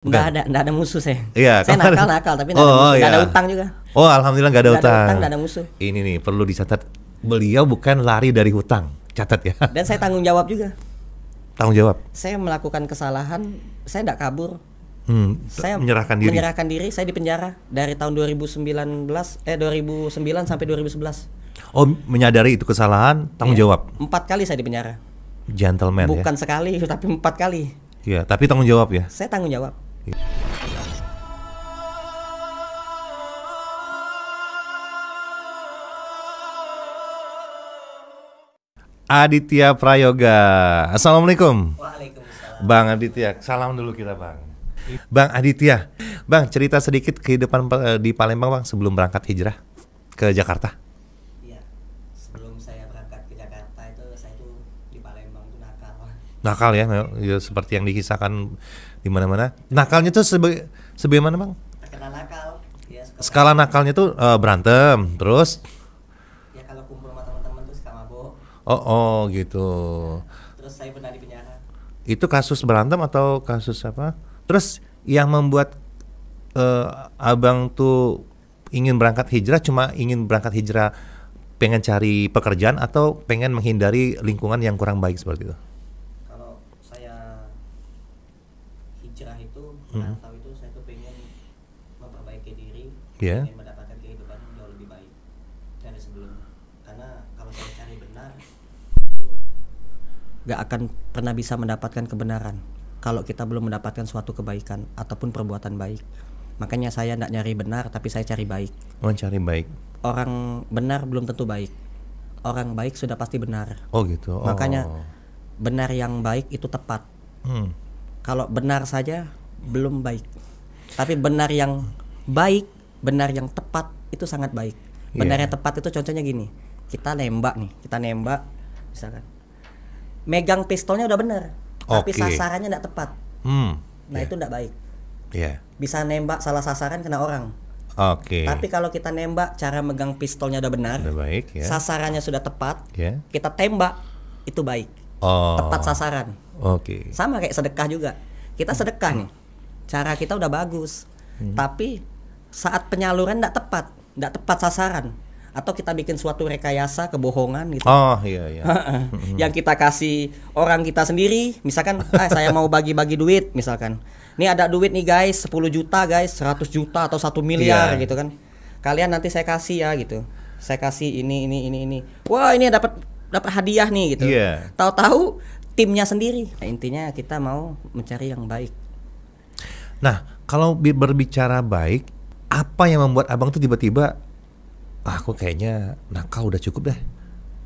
Enggak ada, enggak ada musuh saya. Iya, saya nakal nakal tapi enggak oh, ada, musuh, iya. ada utang juga. Oh, alhamdulillah enggak ada utang. Ada utang, enggak ada musuh. Ini nih perlu dicatat. Beliau bukan lari dari hutang. Catat ya. Dan saya tanggung jawab juga. Tanggung jawab. Saya melakukan kesalahan, saya enggak kabur. Hmm, saya menyerahkan diri. Menyerahkan diri, saya di penjara dari tahun 2019 eh 2009 sampai 2011. Oh, menyadari itu kesalahan, tanggung iya. jawab. Empat kali saya di penjara. Gentleman ya? Bukan ya. sekali, tapi empat kali. Iya, tapi tanggung jawab ya. Saya tanggung jawab Aditya Prayoga. Assalamualaikum. Bang Aditya, salam dulu kita bang. Bang Aditya, bang cerita sedikit kehidupan eh, di Palembang bang sebelum berangkat hijrah ke Jakarta. Iya, sebelum saya berangkat ke Jakarta itu saya itu di Palembang itu nakal. Nakal ya, ya seperti yang dikisahkan di mana-mana. Nakalnya tuh sebe sebagaimana bang? Terkenal nakal. Ya, Skala nakalnya tuh uh, berantem, terus? Ya kalau kumpul sama teman-teman tuh suka mabok. Oh oh gitu. terus saya pernah di penjara. Itu kasus berantem atau kasus apa? Terus yang membuat uh, abang tuh ingin berangkat hijrah cuma ingin berangkat hijrah pengen cari pekerjaan atau pengen menghindari lingkungan yang kurang baik seperti itu? hmm. Nah, tahu itu saya tuh pengen memperbaiki diri yeah. pengen mendapatkan kehidupan yang jauh lebih baik dari sebelumnya karena kalau saya cari benar nggak akan pernah bisa mendapatkan kebenaran kalau kita belum mendapatkan suatu kebaikan ataupun perbuatan baik makanya saya tidak nyari benar tapi saya cari baik oh cari baik orang benar belum tentu baik orang baik sudah pasti benar oh gitu oh. makanya benar yang baik itu tepat hmm. kalau benar saja belum baik. Tapi benar yang baik, benar yang tepat itu sangat baik. Iya. Benar yeah. yang tepat itu contohnya gini. Kita nembak nih, kita nembak misalkan. Megang pistolnya udah benar, okay. tapi sasarannya gak tepat. Hmm. Nah, yeah. itu gak baik. Yeah. Bisa nembak salah sasaran kena orang. Oke. Okay. Tapi kalau kita nembak cara megang pistolnya udah benar, udah baik, ya. sasarannya sudah tepat, yeah. kita tembak itu baik, oh. tepat sasaran. Oke. Okay. Sama kayak sedekah juga. Kita sedekah nih, cara kita udah bagus hmm. tapi saat penyaluran tidak tepat tidak tepat sasaran atau kita bikin suatu rekayasa kebohongan gitu. Oh iya iya. Hmm. yang kita kasih orang kita sendiri, misalkan ah saya mau bagi-bagi duit misalkan. ini ada duit nih guys, 10 juta guys, 100 juta atau satu miliar yeah. gitu kan. Kalian nanti saya kasih ya gitu. Saya kasih ini ini ini ini. Wah, ini dapat dapat hadiah nih gitu. Yeah. Tahu-tahu timnya sendiri. Nah, intinya kita mau mencari yang baik Nah, kalau berbicara baik, apa yang membuat abang tuh tiba-tiba, ah, aku kayaknya nakal udah cukup deh,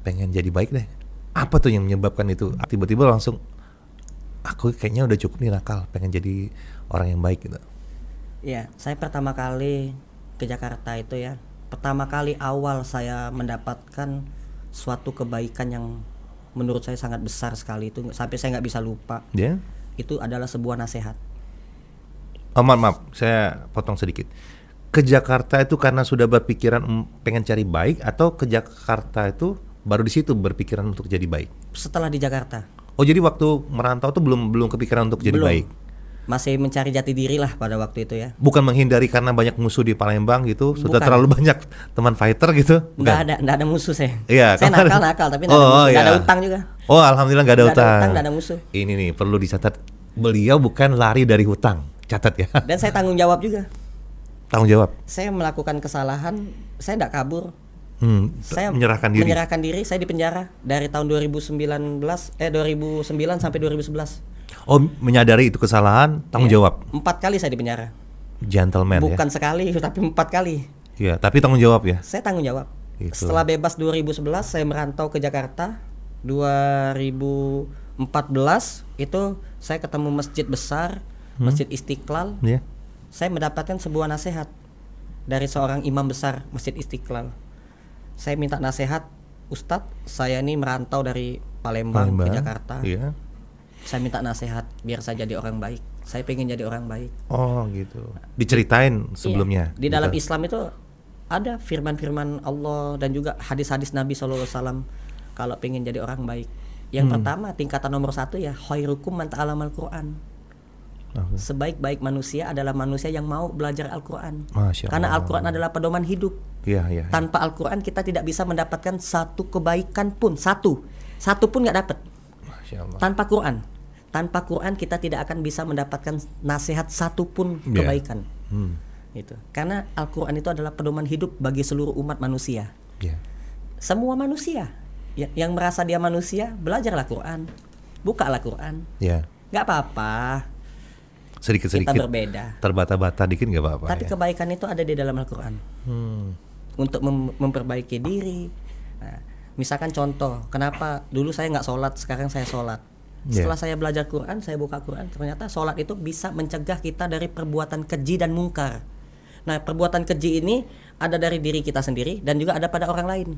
pengen jadi baik deh. Apa tuh yang menyebabkan itu? Tiba-tiba langsung, aku kayaknya udah cukup nih nakal, pengen jadi orang yang baik gitu. Iya, saya pertama kali ke Jakarta itu ya, pertama kali awal saya mendapatkan suatu kebaikan yang menurut saya sangat besar sekali itu sampai saya nggak bisa lupa. Yeah. Itu adalah sebuah nasihat Oh, maaf, maaf, saya potong sedikit. Ke Jakarta itu karena sudah berpikiran pengen cari baik atau ke Jakarta itu baru di situ berpikiran untuk jadi baik? Setelah di Jakarta. Oh, jadi waktu merantau tuh belum belum kepikiran untuk jadi belum. baik. Masih mencari jati diri lah pada waktu itu ya. Bukan menghindari karena banyak musuh di Palembang gitu, Bukan. sudah terlalu banyak teman fighter gitu. Enggak ada, enggak ada musuh saya. Iya, saya nakal nakal tapi enggak oh, ada, oh, iya. ada utang juga. Oh, alhamdulillah enggak ada ada utang. Enggak ada utang, enggak ada musuh. Ini nih perlu dicatat, beliau bukan lari dari hutang catat ya. Dan saya tanggung jawab juga. Tanggung jawab. Saya melakukan kesalahan, saya tidak kabur. Hmm, saya menyerahkan diri. Menyerahkan diri, saya di penjara dari tahun 2019 eh 2009 sampai 2011. Oh, menyadari itu kesalahan, tanggung ya, jawab. Empat kali saya di penjara. Gentleman ya? Bukan ya. sekali, tapi empat kali. Iya, tapi tanggung jawab ya. Saya tanggung jawab. Gitu. Setelah bebas 2011 saya merantau ke Jakarta. 2014 itu saya ketemu masjid besar Hmm. Masjid Istiqlal, yeah. saya mendapatkan sebuah nasihat dari seorang imam besar Masjid Istiqlal. Saya minta nasihat, Ustadz, saya ini merantau dari Palembang, Palembang ke Jakarta. Yeah. Saya minta nasihat biar saya jadi orang baik. Saya pengen jadi orang baik. Oh gitu. Diceritain iya. sebelumnya. Iya. Di dalam gitu. Islam itu ada firman-firman Allah dan juga hadis-hadis Nabi Shallallahu Alaihi kalau pengen jadi orang baik. Yang hmm. pertama tingkatan nomor satu ya khairukum man Al Quran Sebaik-baik manusia adalah manusia yang mau belajar Al-Quran. Karena Al-Quran adalah pedoman hidup. Ya, ya, ya. Tanpa Al-Quran kita tidak bisa mendapatkan satu kebaikan pun satu, satu pun nggak dapat. Tanpa Quran, tanpa Quran kita tidak akan bisa mendapatkan nasihat satu pun iya. kebaikan. ya. Hmm. Itu karena Al-Quran itu adalah pedoman hidup bagi seluruh umat manusia. ya. Semua manusia ya, yang merasa dia manusia belajarlah Quran, bukalah Quran. ya. Gak apa-apa sedikit-sedikit kita berbeda. Terbata-bata dikit nggak apa-apa. Tapi ya? kebaikan itu ada di dalam Al-Qur'an. Hmm. Untuk mem memperbaiki diri. Nah, misalkan contoh, kenapa dulu saya nggak sholat, sekarang saya sholat. Iya. Setelah yeah. saya belajar Quran, saya buka Quran, ternyata sholat itu bisa mencegah kita dari perbuatan keji dan mungkar. Nah, perbuatan keji ini ada dari diri kita sendiri dan juga ada pada orang lain.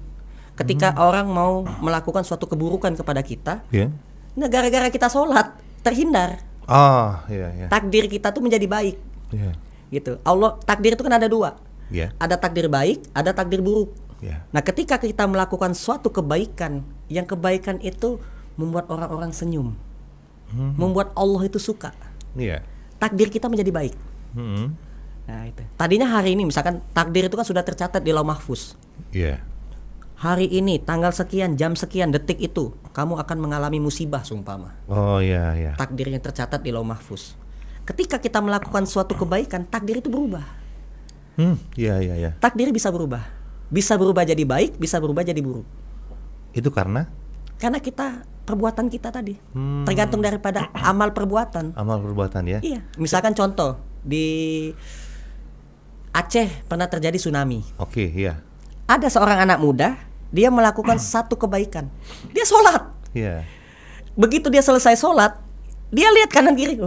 Ketika hmm. orang mau melakukan suatu keburukan kepada kita, yeah. nah gara-gara kita sholat terhindar. Ah, iya, iya. Takdir kita tuh menjadi baik. Yeah. Gitu. Allah takdir itu kan ada dua. Yeah. Ada takdir baik, ada takdir buruk. Yeah. Nah, ketika kita melakukan suatu kebaikan, yang kebaikan itu membuat orang-orang senyum. Hmm. Membuat Allah itu suka. Iya. Takdir kita menjadi baik. Hmm. Nah, itu. Tadinya hari ini misalkan takdir itu kan sudah tercatat di Lauh Mahfuz. Iya hari ini tanggal sekian jam sekian detik itu kamu akan mengalami musibah sumpama. Oh iya iya. Takdirnya tercatat di lauh mahfuz. Ketika kita melakukan suatu kebaikan, takdir itu berubah. Hmm, iya iya iya. Takdir bisa berubah. Bisa berubah jadi baik, bisa berubah jadi buruk. Itu karena karena kita perbuatan kita tadi. Hmm. Tergantung daripada amal perbuatan. Amal perbuatan ya. Iya. Misalkan contoh di Aceh pernah terjadi tsunami. Oke, okay, iya ada seorang anak muda dia melakukan satu kebaikan dia sholat yeah. begitu dia selesai sholat dia lihat kanan kiri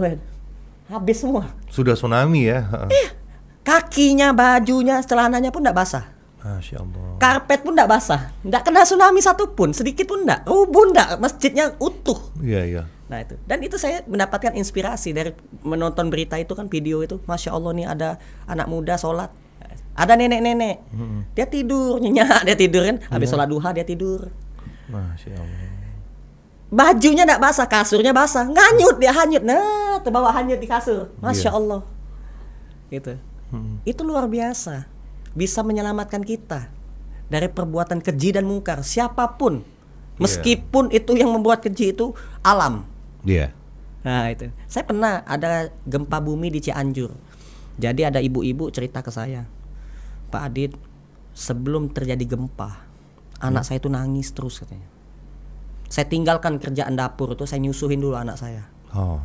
habis semua sudah tsunami ya iya. kakinya bajunya celananya pun tidak basah Masya Karpet pun tidak basah, tidak kena tsunami satupun, sedikit pun tidak, rubuh oh, tidak, masjidnya utuh. Iya iya. Nah itu, dan itu saya mendapatkan inspirasi dari menonton berita itu kan video itu, masya Allah nih ada anak muda sholat, ada nenek-nenek. Hmm. Dia tidur nyenyak, dia tidur kan. Habis iya. sholat duha dia tidur. Masya Allah. Bajunya tidak basah, kasurnya basah. Nganyut dia hanyut. Nah, terbawa hanyut di kasur. Iya. Masya yeah. Allah. Gitu. Hmm. Itu luar biasa. Bisa menyelamatkan kita dari perbuatan keji dan mungkar siapapun. Iya. Meskipun yeah. itu yang membuat keji itu alam. Iya. Yeah. Nah, itu. Saya pernah ada gempa bumi di Cianjur. Jadi ada ibu-ibu cerita ke saya Pak Adit sebelum terjadi gempa anak saya itu nangis terus katanya saya tinggalkan kerjaan dapur itu saya nyusuhin dulu anak saya oh.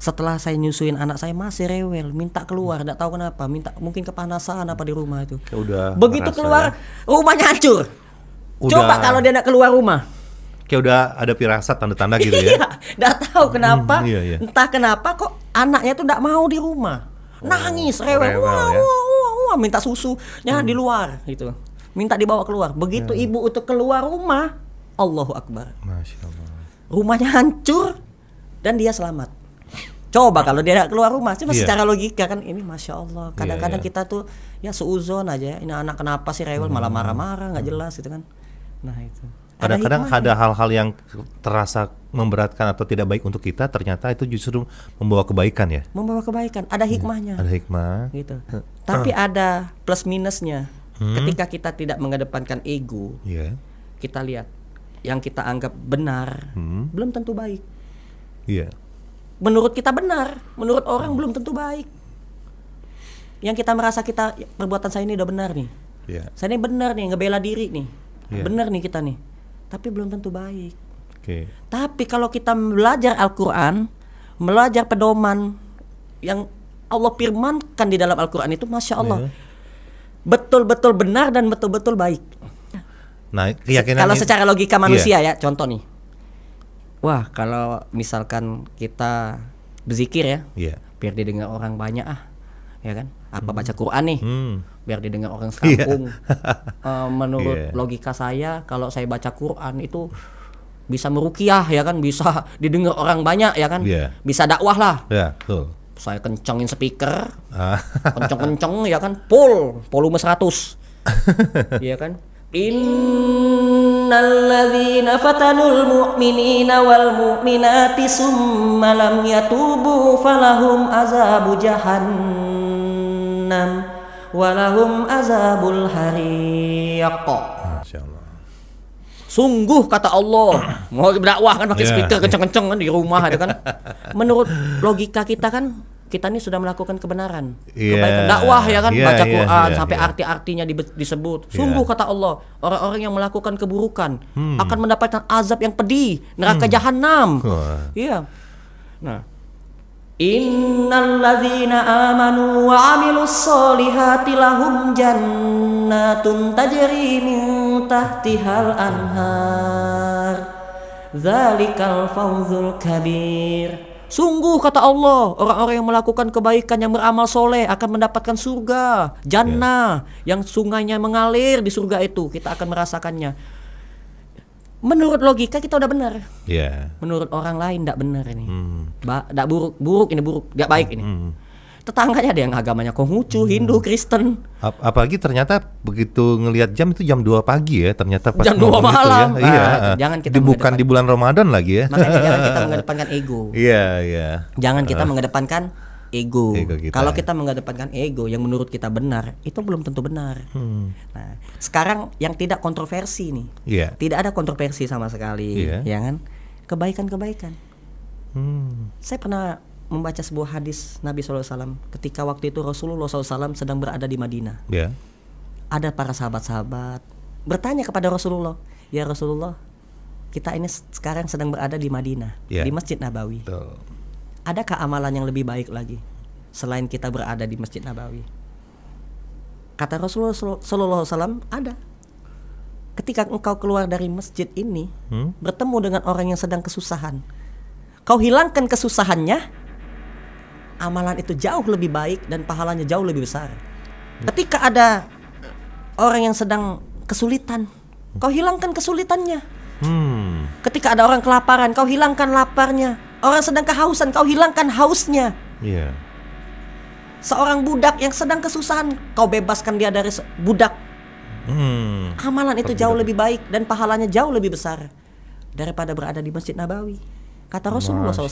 setelah saya nyusuin anak saya masih rewel minta keluar tidak hmm. tahu kenapa minta mungkin kepanasan apa di rumah itu ya udah begitu keluar ya. rumahnya hancur udah. coba kalau dia nak keluar rumah kayak udah ada pirasat tanda-tanda gitu ya. Iya, enggak tahu kenapa. Hmm, iya, iya. Entah kenapa kok anaknya tuh enggak mau di rumah. Oh, Nangis, rewel. rewel wow, ya. wow, rumah minta susunya hmm. di luar gitu minta dibawa keluar begitu ya. ibu untuk keluar rumah Allahu Akbar Masya Allah. rumahnya hancur dan dia selamat coba kalau dia keluar rumah cuma yeah. secara logika kan ini masya Allah iya, kadang-kadang yeah, yeah. kita tuh ya seuzon aja ya. ini anak kenapa sih rewel hmm. malah marah-marah nggak jelas gitu kan nah itu kadang-kadang ada hal-hal yang terasa memberatkan atau tidak baik untuk kita ternyata itu justru membawa kebaikan ya membawa kebaikan ada hmm, hikmahnya ada hikmah gitu uh. tapi eh. ada plus minusnya hmm. ketika kita tidak mengedepankan ego yeah. kita lihat yang kita anggap benar hmm. belum tentu baik yeah. menurut kita benar menurut orang hmm. belum tentu baik yang kita merasa kita perbuatan saya ini udah benar nih yeah. saya ini benar nih ngebela diri nih yeah. benar nih kita nih tapi belum tentu baik. Okay. Tapi kalau kita belajar Al-Quran, belajar pedoman yang Allah firmankan di dalam Al-Quran itu, masya Allah, iya. betul-betul yeah. benar dan betul-betul baik. Nah, keyakinan kalau secara logika iya. manusia yeah. ya, contoh nih, wah kalau misalkan kita berzikir ya, yeah. biar didengar orang banyak ah, ya kan? Apa hmm. baca Quran nih? Hmm biar didengar orang sekampung. Iya. Yeah. uh, menurut yeah. logika saya kalau saya baca Quran itu bisa merukiah ya kan bisa didengar orang banyak ya kan yeah. bisa dakwah lah yeah, betul. saya kencengin speaker ah. kenceng-kenceng ya kan full volume 100 ya kan Innalladzina fatanul mu'minina wal mu'minati summa lam yatubu falahum azabu jahannam walahum azabul hariq. Sungguh kata Allah, mau berdakwah kan pakai yeah. speaker kenceng-kenceng kan di rumah ada kan. Menurut logika kita kan kita ini sudah melakukan kebenaran, yeah. kebaikan dakwah ya kan, yeah, baca iya, Quran yeah, sampai yeah. arti-artinya disebut. Iya. Sungguh yeah. kata Allah, orang-orang yang melakukan keburukan hmm. akan mendapatkan azab yang pedih, neraka hmm. jahanam. Iya. Nah, Innalladzina amanu wa amilus solihati lahum jannatun tajri min tahtihal anhar Zalikal fawzul kabir Sungguh kata Allah Orang-orang yang melakukan kebaikan yang beramal soleh Akan mendapatkan surga Jannah yeah. Yang sungainya mengalir di surga itu Kita akan merasakannya menurut logika kita udah benar. Yeah. Menurut orang lain tidak benar ini. Hmm. Ba buruk, buruk ini buruk, tidak baik ini. Hmm. Tetangganya ada yang agamanya Konghucu, hmm. Hindu, Kristen. Ap apalagi ternyata begitu ngelihat jam itu jam 2 pagi ya, ternyata pas jam 2 gitu ya. malam. ya. Nah, iya, jangan kita di bukan di bulan Ramadan lagi ya. Makanya jangan kita mengedepankan ego. Iya, yeah, iya. Yeah. Jangan kita uh. mengedepankan ego. ego kita. Kalau kita mengedepankan ego yang menurut kita benar, itu belum tentu benar. Hmm. Nah, sekarang yang tidak kontroversi nih, yeah. tidak ada kontroversi sama sekali, yeah. ya kan? Kebaikan-kebaikan. Hmm. Saya pernah membaca sebuah hadis Nabi SAW ketika waktu itu Rasulullah SAW sedang berada di Madinah. Yeah. Ada para sahabat-sahabat bertanya kepada Rasulullah, ya Rasulullah, kita ini sekarang sedang berada di Madinah, yeah. di Masjid Nabawi. Betul adakah amalan yang lebih baik lagi selain kita berada di Masjid Nabawi? Kata Rasulullah Sallallahu Alaihi Wasallam ada. Ketika engkau keluar dari masjid ini, hmm? bertemu dengan orang yang sedang kesusahan, kau hilangkan kesusahannya, amalan itu jauh lebih baik dan pahalanya jauh lebih besar. Ketika ada orang yang sedang kesulitan, kau hilangkan kesulitannya. Hmm. Ketika ada orang kelaparan, kau hilangkan laparnya Orang sedang kehausan, kau hilangkan hausnya. Iya. Seorang budak yang sedang kesusahan, kau bebaskan dia dari budak. Hmm. Amalan itu jauh lebih baik dan pahalanya jauh lebih besar daripada berada di Masjid Nabawi. Kata Rasulullah SAW.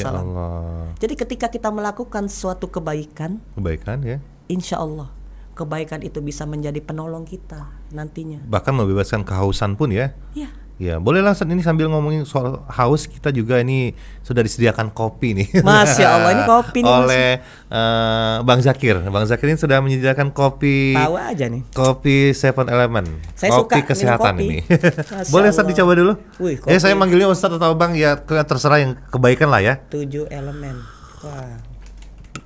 Jadi ketika kita melakukan suatu kebaikan, kebaikan ya, insya Allah kebaikan itu bisa menjadi penolong kita nantinya. Bahkan membebaskan kehausan pun ya. ya. Ya, boleh langsung ini sambil ngomongin soal haus kita juga ini sudah disediakan kopi nih. Masya Allah ini kopi nih. Oleh uh, Bang Zakir, Bang Zakir ini sudah menyediakan kopi. Tahu aja nih. Kopi Seven Element. Saya kopi suka kesehatan kopi. ini. boleh Ustaz dicoba dulu? Wih, Ya saya manggilnya Ustaz atau Bang ya terserah yang kebaikan lah ya. Tujuh elemen. Wah.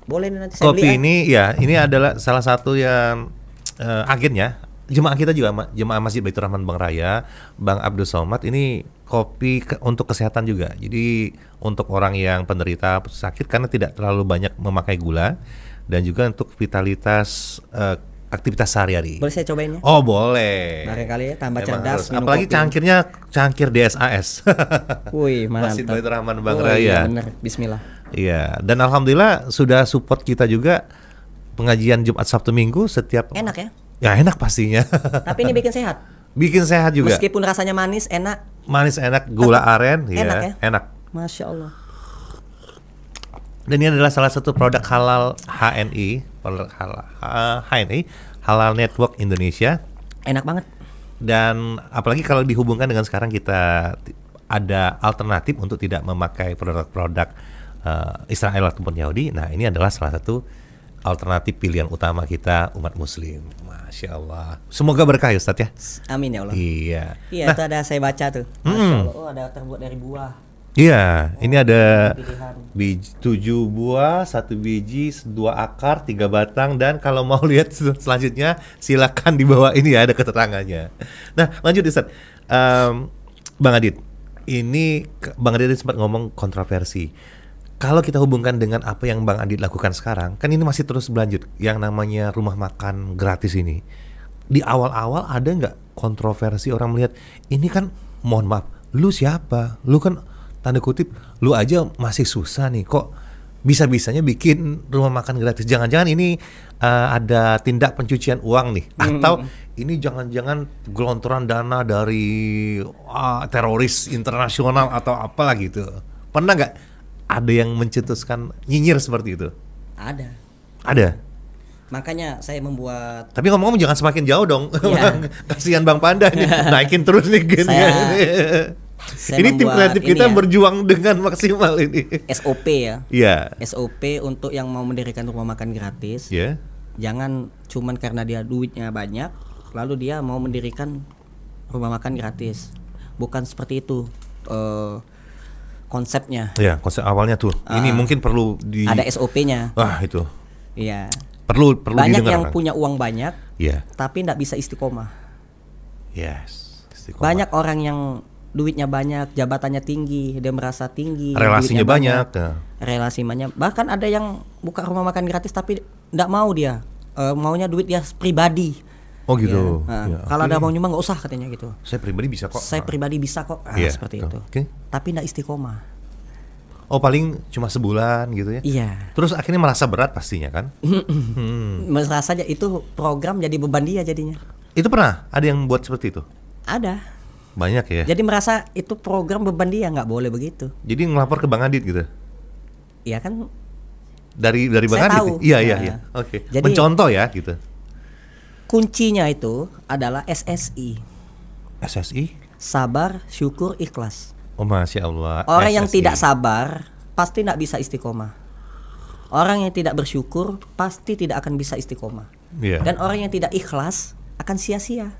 Boleh nanti saya Kopi beli, ya? ini ya, ini adalah salah satu yang uh, agennya jemaah kita juga jemaah Masjid Baitur Rahman Bang Raya, Bang Abdul Somad ini kopi ke, untuk kesehatan juga. Jadi untuk orang yang penderita sakit karena tidak terlalu banyak memakai gula dan juga untuk vitalitas uh, aktivitas sehari-hari. Boleh saya cobain ya? Oh boleh. kali ya tambah Emang cerdas. Harus. Apalagi kopi. cangkirnya cangkir DSAS. Wih mantap. Masjid Baitur Rahman Bang oh, Raya. Iya bener. Bismillah. Iya dan alhamdulillah sudah support kita juga pengajian Jumat Sabtu Minggu setiap enak ya Ya enak pastinya. Tapi ini bikin sehat. Bikin sehat juga. Meskipun rasanya manis enak. Manis enak, gula aren enak ya, enak ya. Enak. Masya Allah. Dan ini adalah salah satu produk halal HNI, produk halal HNI, Halal Network Indonesia. Enak banget. Dan apalagi kalau dihubungkan dengan sekarang kita ada alternatif untuk tidak memakai produk-produk uh, Israel ataupun Yahudi. Nah, ini adalah salah satu alternatif pilihan utama kita umat muslim. Masya Allah. Semoga berkah ya ya. Amin ya Allah. Iya. Iya nah, itu ada saya baca tuh. Hmm. Masya hmm. oh ada terbuat dari buah. Iya, oh, ini ada biji, tujuh buah, satu biji, dua akar, tiga batang, dan kalau mau lihat selanjutnya silakan di bawah ini ya ada keterangannya. Nah lanjut Ustaz, um, Bang Adit, ini Bang Adit sempat ngomong kontroversi kalau kita hubungkan dengan apa yang Bang Adit lakukan sekarang, kan ini masih terus berlanjut. Yang namanya rumah makan gratis ini, di awal-awal ada nggak kontroversi orang melihat ini kan, mohon maaf, lu siapa? Lu kan tanda kutip, lu aja masih susah nih kok bisa-bisanya bikin rumah makan gratis. Jangan-jangan ini uh, ada tindak pencucian uang nih, hmm. atau ini jangan-jangan gelontoran dana dari uh, teroris internasional atau apa gitu. Pernah nggak ada yang mencetuskan nyinyir seperti itu? Ada. Ada. Makanya saya membuat. Tapi ngomong-ngomong jangan semakin jauh dong. Ya. Kasihan Bang Panda nih, iya. naikin terus nih gini. Saya, saya ini tim kreatif kita ya, berjuang dengan maksimal ini. SOP ya. Iya. SOP untuk yang mau mendirikan rumah makan gratis. Iya. Jangan cuman karena dia duitnya banyak, lalu dia mau mendirikan rumah makan gratis. Bukan seperti itu. Uh, konsepnya. Iya, konsep awalnya tuh. Uh, ini ah. mungkin perlu di ada SOP-nya. ah itu. Iya. Perlu perlu Banyak yang kan? punya uang banyak, iya. tapi tidak bisa istiqomah. Yes, istiqomah. Banyak orang yang duitnya banyak, jabatannya tinggi, dia merasa tinggi, relasinya banyak, banyak. Ya. relasi banyak. Bahkan ada yang buka rumah makan gratis tapi tidak mau dia, Uh, maunya duit dia pribadi. Oh gitu. Ya. Nah, ya, kalau okay. ada mau nyumbang nggak usah katanya gitu. Saya pribadi bisa kok. Saya ah. pribadi bisa kok. Nah, yeah. seperti itu. Okay. Tapi nggak istiqomah. Oh paling cuma sebulan gitu ya? Iya. Terus akhirnya merasa berat pastinya kan? hmm. Merasa aja itu program jadi beban dia jadinya. Itu pernah ada yang buat seperti itu? Ada. Banyak ya. Jadi merasa itu program beban dia nggak boleh begitu. Jadi ngelapor ke Bang Adit gitu? Iya kan. Dari dari Bang Saya Adit? Ya? Tahu. Iya iya nah. iya. Oke. Okay. Mencontoh ya gitu kuncinya itu adalah SSI. SSI? Sabar, syukur, ikhlas. Oh masya Allah. Orang SSI. yang tidak sabar pasti tidak bisa istiqomah. Orang yang tidak bersyukur pasti tidak akan bisa istiqomah. Yeah. Dan orang yang tidak ikhlas akan sia-sia.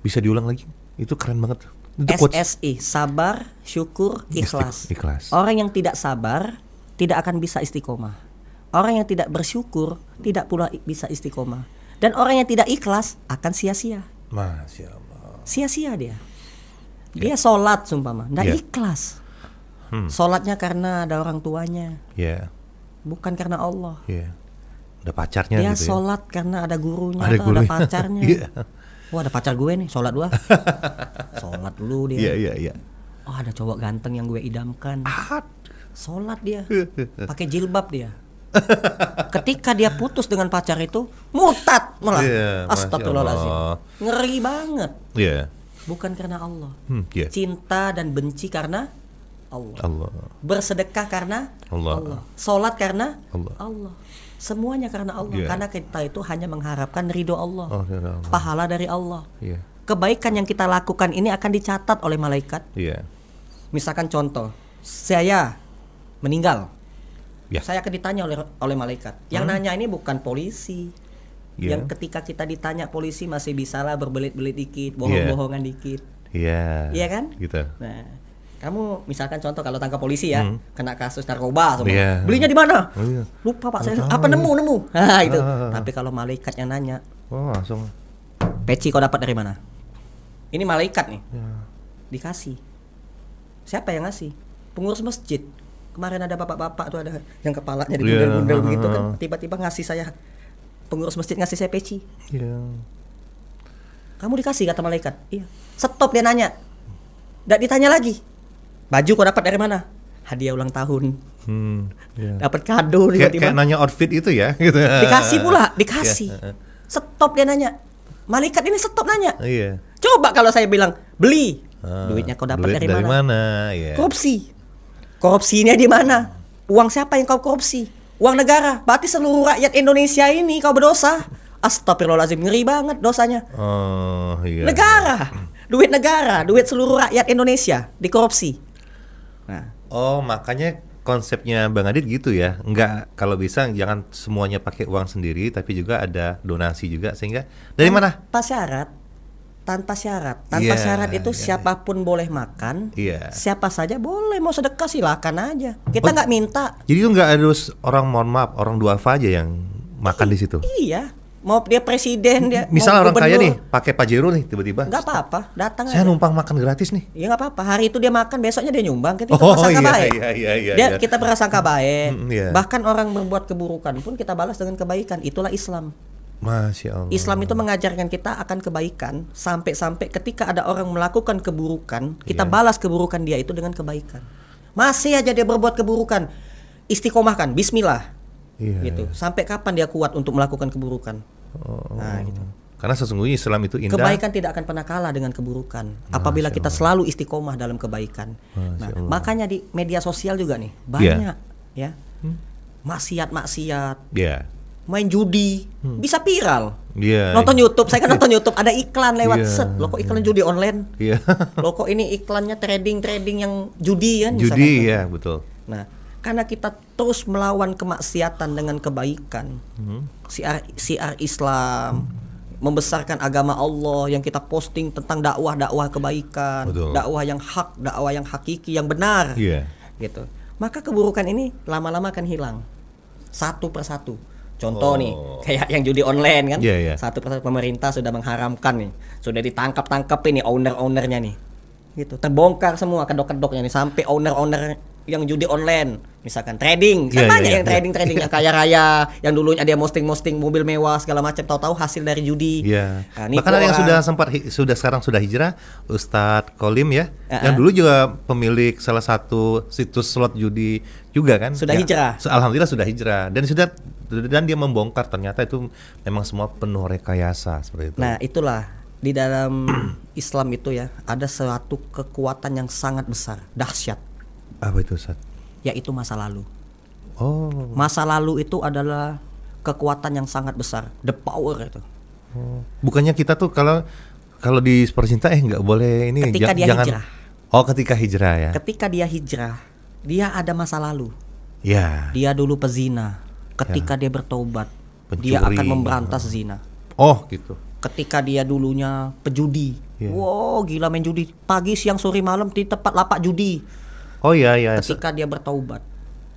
Bisa diulang lagi? Itu keren banget. Itu SSI, sabar, syukur, ikhlas. ikhlas. Orang yang tidak sabar tidak akan bisa istiqomah. Orang yang tidak bersyukur tidak pula bisa istiqomah. Dan orang yang tidak ikhlas akan sia-sia. Masya Allah. Sia-sia dia. Ya. Dia yeah. sholat sumpah nggak yeah. ikhlas. Hmm. Sholatnya karena ada orang tuanya. Yeah. Bukan karena Allah. Yeah. Ada pacarnya. Dia gitu ya. sholat ya? karena ada gurunya ada, atau gurunya. ada pacarnya. yeah. Wah ada pacar gue nih, sholat dua. sholat dulu dia. Iya iya iya. Oh ada cowok ganteng yang gue idamkan. Sholat dia. Pakai jilbab dia. Ketika dia putus dengan pacar itu, murtad malah. Yeah, Astagfirullahaladzim. Ngeri banget. Yeah. Bukan karena Allah. Hmm, yeah. Cinta dan benci karena Allah. Allah. Bersedekah karena Allah. Allah. Sholat karena Allah. Allah. Semuanya karena Allah. Yeah. Karena kita itu hanya mengharapkan ridho Allah. Oh, Allah. Pahala dari Allah. Yeah. Kebaikan yang kita lakukan ini akan dicatat oleh malaikat. Yeah. Misalkan contoh, saya meninggal Ya. Saya akan ditanya oleh oleh malaikat. Yang hmm. nanya ini bukan polisi. Yeah. Yang ketika kita ditanya polisi masih bisalah berbelit-belit dikit, bohong-bohongan yeah. dikit. Iya. Yeah. Iya kan? Gitu. Nah, kamu misalkan contoh kalau tangkap polisi ya, hmm. kena kasus narkoba semua. Yeah. Belinya di mana? Oh, yeah. Lupa Pak, saya apa nemu nemu. Nah, itu. Ah. Tapi kalau malaikat yang nanya, oh, langsung. Peci kau dapat dari mana? Ini malaikat nih. Yeah. Dikasih. Siapa yang ngasih? Pengurus masjid kemarin ada bapak-bapak tuh ada yang kepalanya iya, di gundel yeah. begitu kan tiba-tiba ngasih saya pengurus masjid ngasih saya peci yeah. kamu dikasih kata malaikat iya stop dia nanya tidak ditanya lagi baju kau dapat dari mana hadiah ulang tahun hmm, yeah. dapat kado tiba-tiba kayak nanya outfit itu ya gitu. dikasih pula iya. dikasih yeah. stop dia nanya malaikat ini stop nanya yeah. coba kalau saya bilang beli ah, duitnya kau dapat dari, dari mana, mana? Yeah. korupsi Korupsinya di mana? Uang siapa yang kau korupsi? Uang negara. Berarti seluruh rakyat Indonesia ini kau berdosa. Astagfirullahaladzim, ngeri banget dosanya. Oh, iya. Negara. Duit negara, duit seluruh rakyat Indonesia dikorupsi. Nah. Oh, makanya konsepnya Bang Adit gitu ya. Enggak kalau bisa jangan semuanya pakai uang sendiri tapi juga ada donasi juga sehingga dari kan mana? Pas syarat tanpa syarat. Tanpa yeah, syarat itu yeah. Iya. siapapun boleh makan, yeah. siapa saja boleh. Mau sedekah silakan aja. Kita oh, nggak oh, minta. Jadi itu nggak harus orang mohon maaf orang duafa aja yang makan I di situ. Iya. Mau dia presiden dia. Misal orang kaya nih pakai pajero nih tiba-tiba. Gak apa-apa, datang. Saya aja. numpang makan gratis nih. Ya nggak apa-apa. Hari itu dia makan, besoknya dia nyumbang. Kita oh, iya, baik. Iya, iya, iya, dia, iya. Kita berasa baik. Mm, iya. Bahkan orang membuat keburukan pun kita balas dengan kebaikan. Itulah Islam. Masya Allah. Islam itu mengajarkan kita akan kebaikan sampai-sampai ketika ada orang melakukan keburukan, kita yeah. balas keburukan dia itu dengan kebaikan. Masih aja dia berbuat keburukan, istiqomahkan, Bismillah, yeah, gitu. Sampai kapan dia kuat untuk melakukan keburukan? Oh. Nah, gitu. Karena sesungguhnya Islam itu indah. Kebaikan tidak akan pernah kalah dengan keburukan. Masya apabila Allah. kita selalu istiqomah dalam kebaikan. nah, makanya di media sosial juga nih iya. banyak yeah. ya. Hmm? Maksiat-maksiat. Yeah main judi hmm. bisa viral. Yeah, nonton yeah. YouTube, saya kan nonton YouTube ada iklan lewat yeah. set. Lo kok iklan yeah. judi online? Yeah. Lo kok ini iklannya trading-trading yang judi ya, Judi ya, gitu. yeah, betul. Nah, karena kita terus melawan kemaksiatan dengan kebaikan. Hmm. Siar siar Islam hmm. membesarkan agama Allah yang kita posting tentang dakwah-dakwah kebaikan, betul. dakwah yang hak, dakwah yang hakiki, yang benar. Yeah. Gitu. Maka keburukan ini lama-lama akan hilang. Satu persatu Contoh oh. nih, kayak yang judi online kan, yeah, yeah. satu persatu pemerintah sudah mengharamkan nih, sudah ditangkap tangkap ini owner-ownernya nih, gitu. Terbongkar semua kedok-kedoknya nih, sampai owner-owner yang judi online, misalkan trading, kan iya, yeah, banyak yeah, yang yeah. trading trading yang kaya raya, yang dulunya dia posting posting mobil mewah segala macam, tahu-tahu hasil dari judi. Yeah. Nah, Bahkan ada yang sudah sempat sudah sekarang sudah hijrah, Ustadz Kolim ya, uh -huh. yang dulu juga pemilik salah satu situs slot judi juga kan. Sudah ya, hijrah. Alhamdulillah sudah hijrah dan sudah dan dia membongkar ternyata itu memang semua penuh rekayasa seperti itu. Nah, itulah di dalam Islam itu ya ada suatu kekuatan yang sangat besar, dahsyat. Apa itu Ustaz? Yaitu masa lalu. Oh. Masa lalu itu adalah kekuatan yang sangat besar, the power itu. Oh. Bukannya kita tuh kalau kalau di percinta eh nggak boleh ini ketika dia jangan hijrah. Oh, ketika hijrah ya. Ketika dia hijrah, dia ada masa lalu. Ya. Dia dulu pezina ketika ya. dia bertobat Pencuri, dia akan ya. memberantas zina oh gitu ketika dia dulunya pejudi yeah. wow gila main judi pagi siang sore malam di tempat lapak judi oh iya iya ketika dia bertobat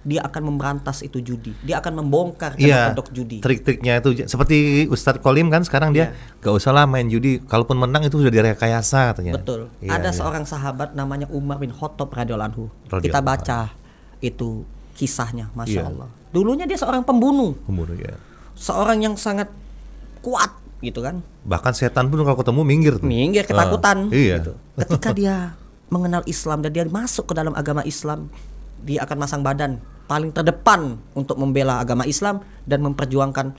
dia akan memberantas itu judi dia akan membongkar yeah, iya, kedok judi trik-triknya itu seperti Ustadz Kolim kan sekarang dia iya. gak usah lah main judi kalaupun menang itu sudah direkayasa katanya betul yeah, ada yeah. seorang sahabat namanya Umar bin Khattab radhiyallahu anhu kita baca itu kisahnya masya yeah. Allah Dulunya dia seorang pembunuh. Pembunuh ya. Seorang yang sangat kuat gitu kan. Bahkan setan pun kalau ketemu minggir tuh. Minggir ketakutan. Uh, iya. Gitu. Ketika dia mengenal Islam dan dia masuk ke dalam agama Islam, dia akan masang badan paling terdepan untuk membela agama Islam dan memperjuangkan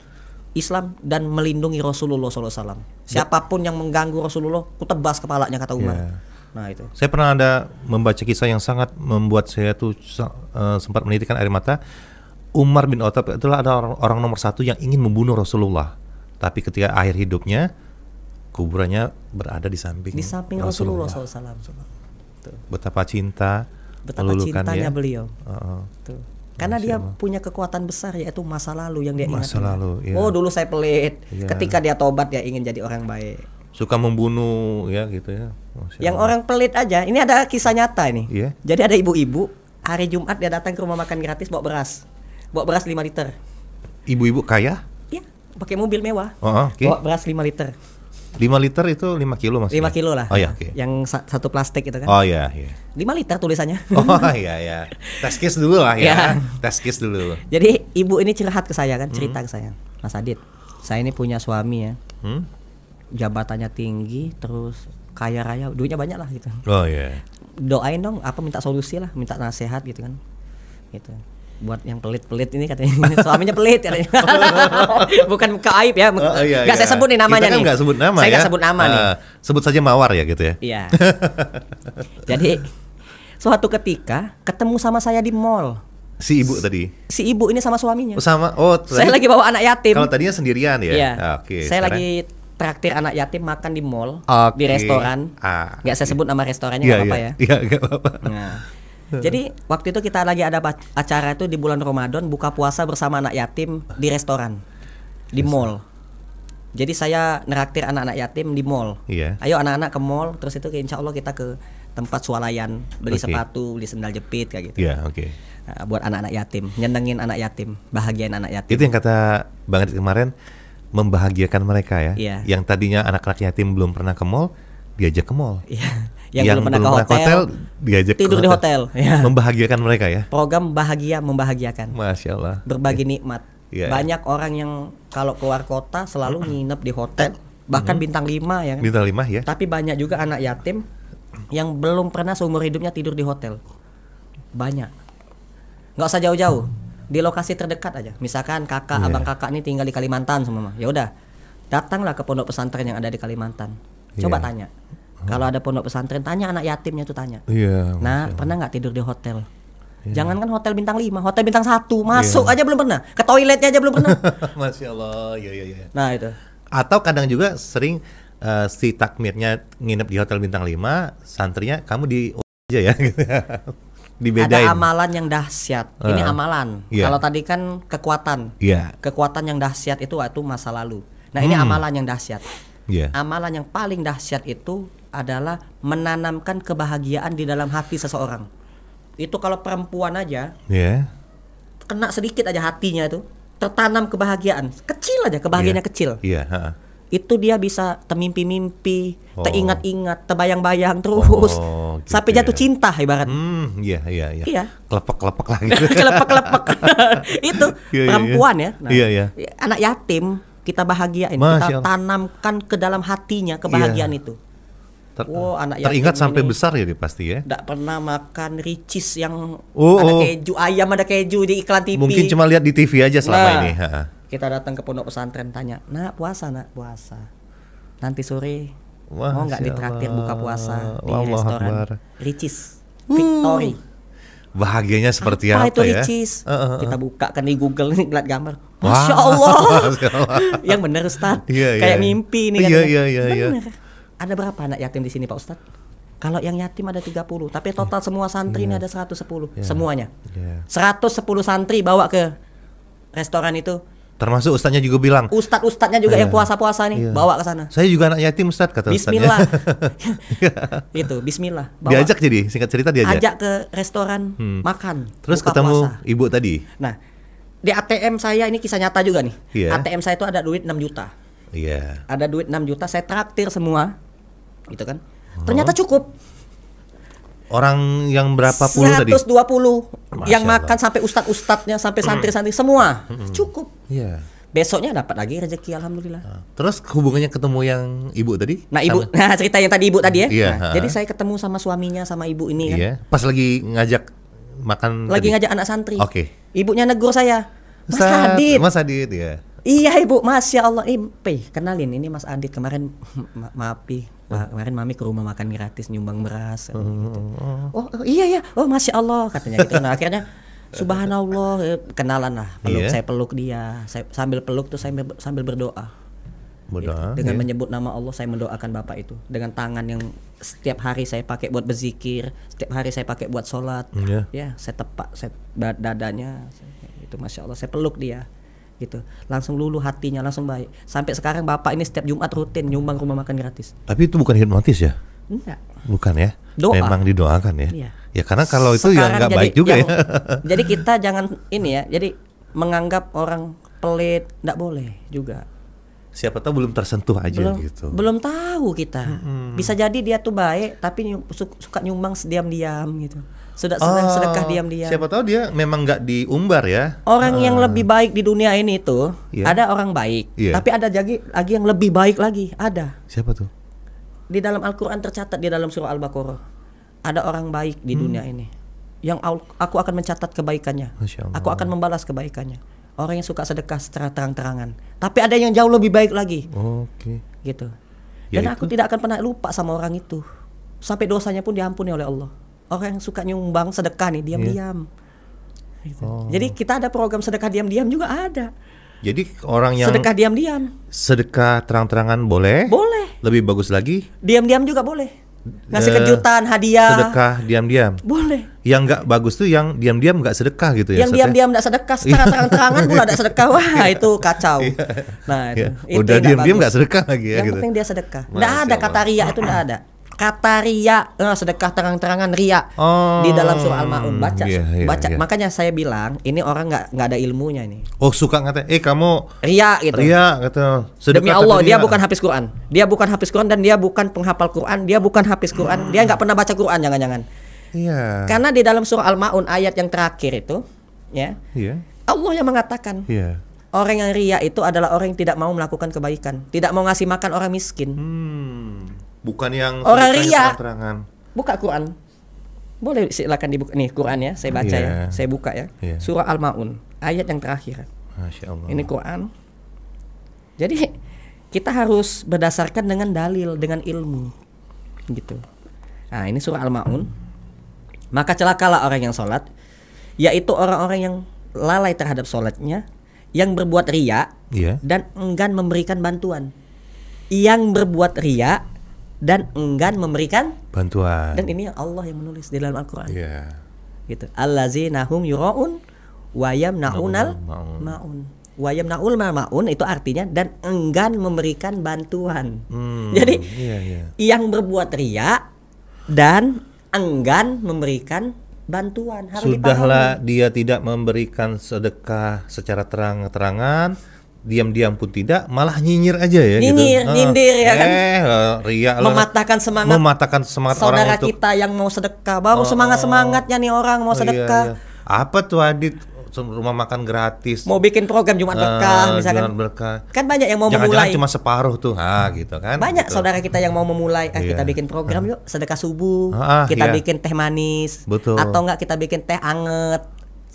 Islam dan melindungi Rasulullah SAW. Iya. Siapapun yang mengganggu Rasulullah, kutebas tebas kepalanya kata Umar. Yeah. Nah itu. Saya pernah ada membaca kisah yang sangat membuat saya tuh uh, sempat menitikan air mata Umar bin Khattab itulah ada orang, orang nomor satu yang ingin membunuh Rasulullah. Tapi ketika akhir hidupnya, kuburannya berada di samping, di samping Rasulullah, Rasulullah SAW. Betapa cinta, betapa cintanya dia. beliau. Uh -uh. Karena dia punya kekuatan besar yaitu masa lalu yang dia ingat. Masa lalu. Ya. Oh dulu saya pelit. Ya. Ketika dia tobat dia ingin jadi orang baik. Suka membunuh ya gitu ya. Masya yang Allah. orang pelit aja. Ini ada kisah nyata ini. Ya. Jadi ada ibu-ibu hari Jumat dia datang ke rumah makan gratis bawa beras bawa beras 5 liter. Ibu-ibu kaya? Iya, pakai mobil mewah. -huh, oh, oh, okay. Bawa beras 5 liter. 5 liter itu 5 kilo maksudnya? 5 kilo lah. Oh iya, Okay. Yang sa satu plastik itu kan. Oh iya, iya. 5 liter tulisannya. Oh iya, iya. Test case dulu lah ya. Yeah. Tes dulu. Jadi ibu ini curhat ke saya kan, cerita hmm. ke saya. Mas Adit, saya ini punya suami ya. Hmm? Jabatannya tinggi, terus kaya raya, duitnya banyak lah gitu. Oh iya. Yeah. Doain dong, apa minta solusi lah, minta nasihat gitu kan. Gitu buat yang pelit-pelit ini katanya suaminya pelit katanya. bukan ke aib ya oh, iya, iya. saya sebut nih namanya Kita kan nih sebut nama saya ya? sebut nama uh, nih eh, sebut saja mawar ya gitu ya iya jadi suatu ketika ketemu sama saya di mall si ibu tadi si ibu ini sama suaminya oh, sama oh tadi, saya lagi bawa anak yatim kalau tadinya sendirian ya iya. Ah, oke okay, saya lagi traktir anak yatim makan di mall okay. di restoran ah, nggak saya sebut nama restorannya iya, nggak apa-apa iya. ya, Iya nggak gak apa-apa nah jadi waktu itu kita lagi ada acara itu di bulan Ramadan buka puasa bersama anak yatim di restoran di mall. Jadi saya neraktir anak-anak yatim di mall. Iya. Ayo anak-anak ke mall, terus itu insya Allah kita ke tempat swalayan beli okay. sepatu, beli sendal jepit kayak gitu. Iya, yeah, oke. Okay. Nah, buat anak-anak yatim, nyenengin anak yatim, bahagiain anak yatim. Itu yang kata banget kemarin membahagiakan mereka ya. Iya. Yang tadinya anak-anak yatim belum pernah ke mall, diajak ke mall. Iya yang, yang belum pernah ke hotel, hotel tidur hotel. di hotel ya. membahagiakan mereka ya program bahagia membahagiakan masya allah berbagi ya. nikmat ya, banyak orang yang kalau keluar kota selalu nginep di hotel bahkan hmm. bintang lima ya kan? bintang lima ya tapi banyak juga anak yatim yang belum pernah seumur hidupnya tidur di hotel banyak nggak usah jauh-jauh di lokasi terdekat aja misalkan kakak yeah. abang kakak ini tinggal di Kalimantan semua ya udah datanglah ke pondok pesantren yang ada di Kalimantan coba yeah. tanya kalau ada pondok pesantren tanya anak yatimnya tuh tanya. Iya. Yeah, nah, pernah nggak tidur di hotel? Yeah. Jangan kan hotel bintang 5, hotel bintang satu iya. masuk yeah. aja belum pernah, ke toiletnya aja belum pernah. Masya Allah, ya ya ya. Nah itu. Atau kadang juga sering uh, si takmirnya nginep di hotel bintang 5, santrinya kamu di aja ya. Dibedain. Ada amalan yang dahsyat. Ini amalan. Yeah. Kalau tadi kan kekuatan. Yeah. Kekuatan yang dahsyat itu waktu masa lalu. Nah, hmm. ini amalan yang dahsyat. Yeah. Amalan yang paling dahsyat itu adalah menanamkan kebahagiaan di dalam hati seseorang. Itu kalau perempuan aja, yeah. kena sedikit aja hatinya itu, tertanam kebahagiaan, kecil aja kebahagiaannya yeah. kecil. Iya. Yeah. Itu dia bisa temimpi mimpi oh. teringat-ingat, terbayang-bayang terus, oh, gitu sampai ya. jatuh ya. cinta ibarat. Hmm, iya iya iya. Iya. Kelepek-kelepek lagi. Gitu. Kelepek-kelepek. itu yeah, iya, iya. perempuan yeah, ya. nah, yeah, yeah. Anak yatim kita bahagiain, Masya kita tanamkan ke dalam hatinya kebahagiaan yeah. itu. Ter oh, anak teringat sampai ini. besar ya dia pasti ya. Tidak pernah makan ricis yang oh, ada oh. keju ayam ada keju di iklan TV. Mungkin cuma lihat di TV aja selama nah, ini. Ha. Kita datang ke pondok pesantren tanya, nak puasa nak puasa. Nanti sore Wah, oh, mau nggak ditraktir buka puasa di Allah restoran Akbar. ricis hmm. Victory. Bahagianya seperti apa, apa itu ya? ricis? Uh, uh, uh. Kita buka kan di Google nih lihat gambar. Masya Allah. Masya Allah. yang benar Ustaz. Yeah, yeah. Kayak iya. mimpi nih. Iya, iya iya iya. Ada berapa anak yatim di sini Pak Ustadz? Kalau yang yatim ada 30, tapi total semua santri yeah. ini iya. ada 110 yeah. Iya. semuanya. Yeah. Iya. 110 santri bawa ke restoran itu. Termasuk ustadznya juga bilang. Ustadz ustadznya juga yeah. yang puasa-puasa nih yeah. bawa ke sana. Saya juga anak yatim ustadz kata Bismillah. itu Bismillah. Bawa. Diajak jadi singkat cerita diajak. Ajak ke restoran hmm. makan. Terus ketemu puasa. ibu tadi. Nah di ATM saya ini kisah nyata juga nih. Yeah. ATM saya itu ada duit 6 juta. Iya. Yeah. Ada duit 6 juta saya traktir semua gitu kan. Hmm. Ternyata cukup. Orang yang berapa puluh 120 tadi? 120 yang makan sampai ustad-ustadnya sampai hmm. santri-santri semua. Hmm. cukup. Iya. besoknya dapat lagi rezeki alhamdulillah. Ah, terus hubungannya ketemu yang ibu tadi? Nah ibu, sama? nah cerita yang tadi ibu tadi ya. Iya. Nah, jadi saya ketemu sama suaminya sama ibu ini kan. Iya. Pas lagi ngajak makan. Lagi tadi. ngajak anak santri. Oke. Okay. Ibunya negur saya. Mas Sat, Adit. Mas Adit ya. Iya ibu, masya Allah. Ih, eh, kenalin ini Mas Adit kemarin ma maaf kemarin mami ke rumah makan gratis nyumbang beras hmm, gitu. Hmm, hmm. oh, oh iya ya oh masya allah katanya gitu nah akhirnya Subhanallah eh, kenalan lah peluk yeah. saya peluk dia saya, sambil peluk tuh saya sambil berdoa Berdoa, gitu. dengan yeah. menyebut nama Allah saya mendoakan bapak itu dengan tangan yang setiap hari saya pakai buat berzikir setiap hari saya pakai buat sholat yeah. ya saya tepak saya dadanya itu masya Allah saya peluk dia gitu langsung luluh hatinya langsung baik sampai sekarang bapak ini setiap Jumat rutin nyumbang rumah makan gratis tapi itu bukan hipnotis ya enggak bukan ya Doa. memang didoakan ya iya. ya karena kalau itu ya sekarang ya nggak baik juga yang, ya jadi kita jangan ini ya jadi menganggap orang pelit nggak boleh juga siapa tahu belum tersentuh aja belum, gitu belum tahu kita hmm. bisa jadi dia tuh baik tapi suka nyumbang sediam diam gitu sedekah oh, sedekah diam-diam. Siapa tahu dia memang nggak diumbar ya. Orang uh. yang ah. lebih baik di dunia ini tuh yeah. ada orang baik, yeah. tapi ada lagi lagi yang lebih baik lagi ada. Siapa tuh? Di dalam Al-Qur'an tercatat di dalam surah Al-Baqarah ada orang baik di hmm. dunia ini yang aku akan mencatat kebaikannya. Aku akan membalas kebaikannya. Orang yang suka sedekah secara terang-terangan. Tapi ada yang jauh lebih baik lagi. Oke. Okay. Gitu. Ya Dan ya aku tidak akan pernah lupa sama orang itu. Sampai dosanya pun diampuni oleh Allah orang yang suka nyumbang sedekah nih diam-diam. Yeah. Gitu. Oh. Jadi kita ada program sedekah diam-diam juga ada. Jadi orang yang sedekah diam-diam. Sedekah terang-terangan boleh? Boleh. Lebih bagus lagi? Diam-diam juga boleh. Ngasih uh, kejutan, hadiah. Sedekah diam-diam. Boleh. Yang nggak bagus tuh yang diam-diam nggak sedekah gitu ya. Yang ya? diam-diam nggak sedekah, iya. terang-terangan pula nggak sedekah. Wah, itu kacau. Iya. nah, itu, ya. Udah diam-diam nggak sedekah lagi ya yang gitu. penting dia sedekah. Nggak ada kata ria itu nggak ada kata ria eh, sedekah terang-terangan ria oh, di dalam surah al-maun baca yeah, yeah, baca yeah. makanya saya bilang ini orang nggak nggak ada ilmunya ini oh suka ngata eh kamu ria gitu ria gitu demi Allah dia bukan hafiz Quran dia bukan hafiz Quran dan dia bukan penghafal Quran dia bukan hafiz Quran dia nggak pernah baca Quran jangan-jangan Iya. Karena di dalam surah Al-Maun ayat yang terakhir itu, ya. Iya. Allah yang mengatakan. Iya. Orang yang ria itu adalah orang yang tidak mau melakukan kebaikan, tidak mau ngasih makan orang miskin. Hmm bukan yang orang ria terang buka Quran boleh silakan dibuka nih Quran ya saya baca yeah. ya iya. saya buka ya yeah. surah Al Maun ayat yang terakhir Masya Allah. ini Quran jadi kita harus berdasarkan dengan dalil dengan ilmu gitu nah ini surah Al Maun maka celakalah orang yang sholat yaitu orang-orang yang lalai terhadap sholatnya yang berbuat ria yeah. dan enggan memberikan bantuan yang berbuat ria dan enggan memberikan bantuan. Dan ini Allah yang menulis di dalam Al-Qur'an. Iya. Gitu. Allazina Nahum yuraun wa yamnaunal maun. Wa yamnaul maun itu artinya dan enggan memberikan bantuan. Hmm, Jadi iya, iya. yang berbuat ria dan enggan memberikan bantuan harus Sudahlah dipahami. dia tidak memberikan sedekah secara terang-terangan diam-diam pun tidak, malah nyinyir aja ya gitu. nyinyir, gitu. nyindir ya kan. Eh, ria mematahkan semangat mematahkan semangat saudara orang untuk, kita yang mau sedekah, baru oh, semangat-semangatnya nih orang mau oh, iya, sedekah. Iya, iya. Apa tuh Adit rumah makan gratis. Mau bikin program Jumat ah, berkah misalkan. Jumat berkah. Kan banyak yang mau Jangan -jangan memulai. cuma separuh tuh. Ah, gitu kan. Banyak gitu. saudara kita yang mau memulai, ah, eh, yeah. kita iya. bikin program ah. yuk sedekah subuh, ah, kita yeah. bikin teh manis. Betul. Atau enggak kita bikin teh anget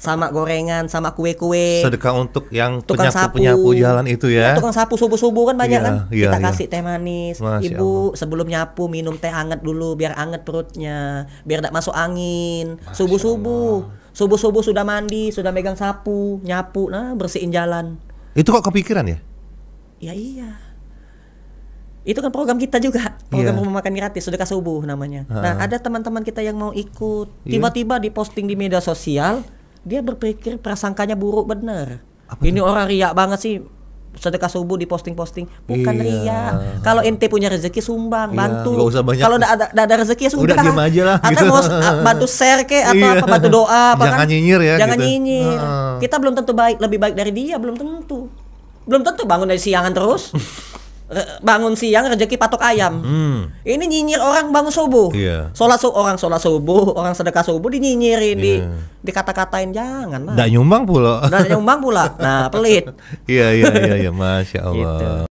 sama gorengan, sama kue-kue. Sedekah untuk yang tukang penyapu, sapu penyapu jalan itu ya. ya tukang sapu subuh-subuh kan banyak yeah, kan. Yeah, Kita yeah. kasih teh manis. Masya Ibu Allah. sebelum nyapu minum teh anget dulu biar anget perutnya, biar tidak masuk angin. Subuh-subuh. Subuh-subuh sudah mandi, sudah megang sapu, nyapu, nah bersihin jalan. Itu kok kepikiran ya? Ya iya itu kan program kita juga program yeah. Iya. makan gratis sedekah subuh namanya uh -huh. nah ada teman-teman kita yang mau ikut iya. tiba-tiba diposting di media sosial dia berpikir prasangkanya buruk bener. Apa ini itu? orang riak banget sih sedekah subuh di posting-posting bukan iya. ria kalau ente punya rezeki sumbang iya, bantu kalau ada, ada ada rezeki ya sudah udah aja lah atau gitu. mau bantu share ke atau iya. apa bantu doa apa jangan kan? nyinyir ya jangan gitu. nyinyir kita belum tentu baik lebih baik dari dia belum tentu belum tentu bangun dari siangan terus bangun siang rezeki patok ayam. Hmm. Ini nyinyir orang bangun subuh. Yeah. Sholat su orang sholat subuh, orang sedekah subuh dinyinyirin, yeah. di iya. dikata-katain jangan lah. Dan nyumbang pula. Dan nyumbang pula. Nah, pelit. Iya iya iya, iya. masya Allah. Gitu.